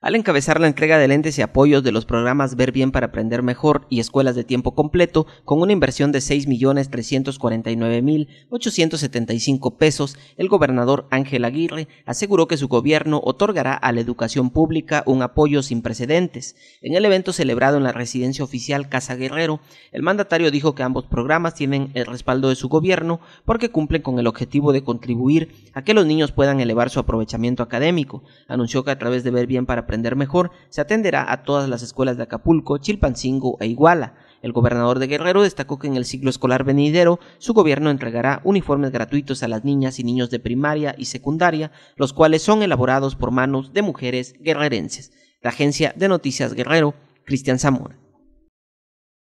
Al encabezar la entrega de lentes y apoyos de los programas Ver Bien para Aprender Mejor y Escuelas de Tiempo Completo, con una inversión de 6.349.875 pesos, el gobernador Ángel Aguirre aseguró que su gobierno otorgará a la educación pública un apoyo sin precedentes. En el evento celebrado en la residencia oficial Casa Guerrero, el mandatario dijo que ambos programas tienen el respaldo de su gobierno porque cumplen con el objetivo de contribuir a que los niños puedan elevar su aprovechamiento académico. Anunció que a través de Ver Bien para aprender mejor, se atenderá a todas las escuelas de Acapulco, Chilpancingo e Iguala. El gobernador de Guerrero destacó que en el ciclo escolar venidero su gobierno entregará uniformes gratuitos a las niñas y niños de primaria y secundaria, los cuales son elaborados por manos de mujeres guerrerenses. La agencia de noticias Guerrero, Cristian Zamora.